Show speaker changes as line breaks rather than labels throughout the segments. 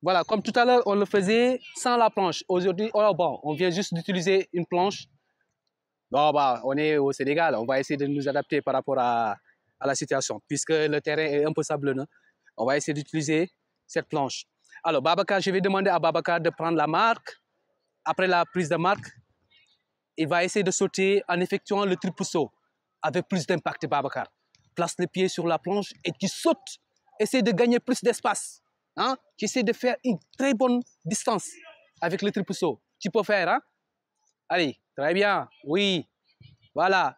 Voilà, comme tout à l'heure, on le faisait sans la planche. Aujourd'hui, oh, bon, on vient juste d'utiliser une planche. Bon, bah, on est au Sénégal, on va essayer de nous adapter par rapport à, la situation. Puisque le terrain est un peu on va essayer d'utiliser cette planche. Alors, Babacar, je vais demander à Babacar de prendre la marque. Après la prise de marque, il va essayer de sauter en effectuant le triple saut avec plus d'impact, Babacar. Place les pieds sur la planche et tu sautes. Essaye de gagner plus d'espace. Hein? Tu essaies de faire une très bonne distance avec le triple saut. Tu peux faire, hein? Allez, très bien. Oui. Voilà.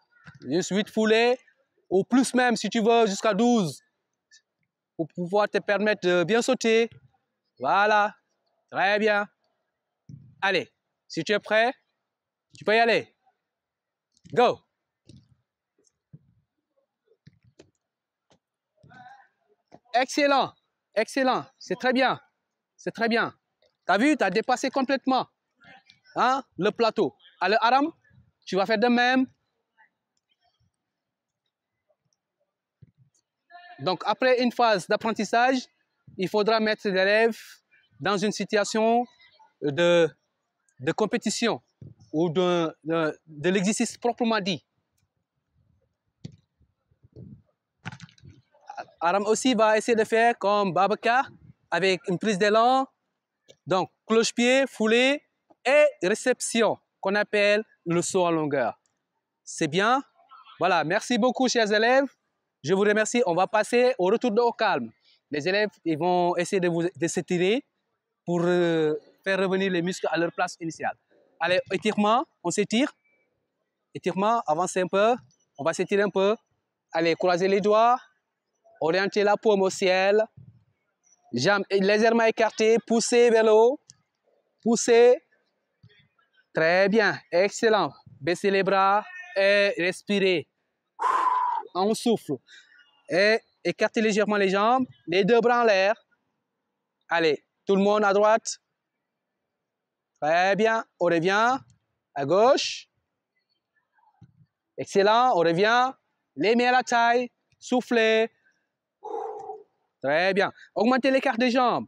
Juste 8 foulées, ou plus même si tu veux, jusqu'à 12, pour pouvoir te permettre de bien sauter. Voilà. Très bien. Allez, si tu es prêt, tu peux y aller. Go. Excellent. Excellent. C'est très bien. C'est très bien. T'as vu, as dépassé complètement hein, le plateau. Allez, Aram, tu vas faire de même. Donc, après une phase d'apprentissage, il faudra mettre l'élève dans une situation de, compétition ou de, l'exercice proprement dit. Aram aussi va essayer de faire comme Babaka avec une prise d'élan, donc cloche-pied, foulée et réception qu'on appelle le saut en longueur. C'est bien Voilà, merci beaucoup chers élèves. Je vous remercie. On va passer au retour de au calme. Les élèves ils vont essayer de, vous, s'étirer pour euh, faire revenir les muscles à leur place initiale. Allez, étirement, on s'étire. Étirement, avancez un peu. On va s'étirer un peu. Allez, croisez les doigts. orienter la paume au ciel. Jambes légèrement écartées. Poussez vers le haut. Poussez. Très bien. Excellent. Baissez les bras et respirez. On souffle. Et écartez légèrement les jambes, les deux bras en l'air. Allez, tout le monde à droite. Très bien, on revient. À gauche. Excellent, on revient. Les mains à la taille, soufflez. Très bien. Augmentez l'écart des jambes.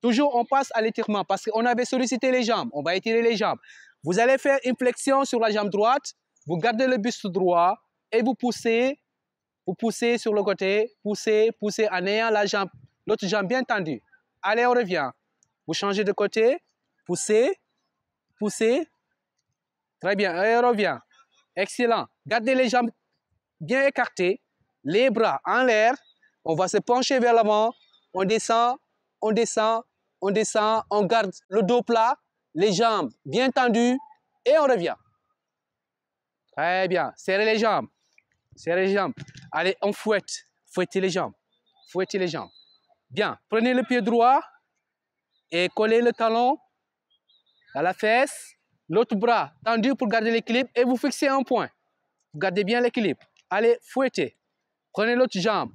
Toujours, on passe à l'étirement parce qu'on avait sollicité les jambes. On va étirer les jambes. Vous allez faire une flexion sur la jambe droite. Vous gardez le buste droit et vous poussez vous poussez sur le côté, poussez, poussez en ayant la jambe, l'autre jambe bien tendue. Allez, on revient. Vous changez de côté, poussez, poussez. Très bien, allez, on revient. Excellent. Gardez les jambes bien écartées, les bras en l'air. On va se pencher vers l'avant. On descend, on descend, on descend. On garde le dos plat, les jambes bien tendues et on revient. Très bien. Serrez les jambes serrez les jambes. Allez, on fouette. Fouettez les jambes. Fouettez les jambes. Bien. Prenez le pied droit et collez le talon à la fesse. L'autre bras tendu pour garder l'équilibre et vous fixez un point. Vous gardez bien l'équilibre. Allez, fouettez. Prenez l'autre jambe.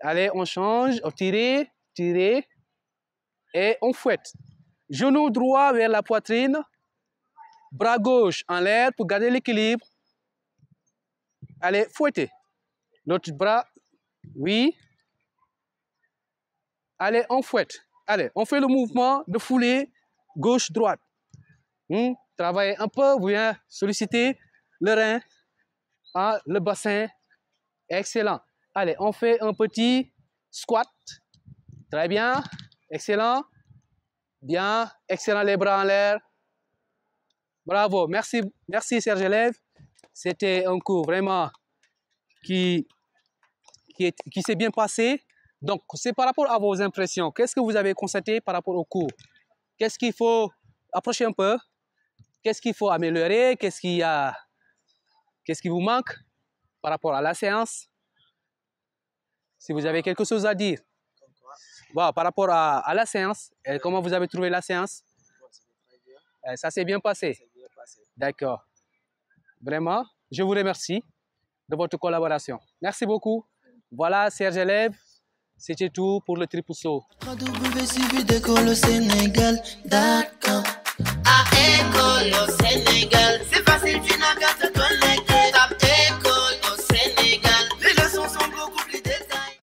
Allez, on change. On tire, tire. Et on fouette. Genou droit vers la poitrine. Bras gauche en l'air pour garder l'équilibre. Allez, fouetter. Notre bras, oui. Allez, on fouette. Allez, on fait le mouvement de foulée gauche-droite. Hmm, travaillez un peu, vous bien hein, solliciter le rein, ah, le bassin. Excellent. Allez, on fait un petit squat. Très bien. Excellent. Bien. Excellent, les bras en l'air. Bravo. Merci, merci Serge Élève. C'était un cours vraiment qui, qui, s'est bien passé. Donc, c'est par rapport à vos impressions. Qu'est-ce que vous avez constaté par rapport au cours Qu'est-ce qu'il faut approcher un peu Qu'est-ce qu'il faut améliorer Qu'est-ce qu'il a quest qui vous manque par rapport à la séance Si vous avez quelque chose à dire. par rapport à, la séance, euh, comment vous avez trouvé la séance euh, Ça s'est bien passé. D'accord. Vraiment, je vous remercie de votre collaboration. Merci beaucoup. Voilà, Serge élèves, c'était tout pour le triple saut.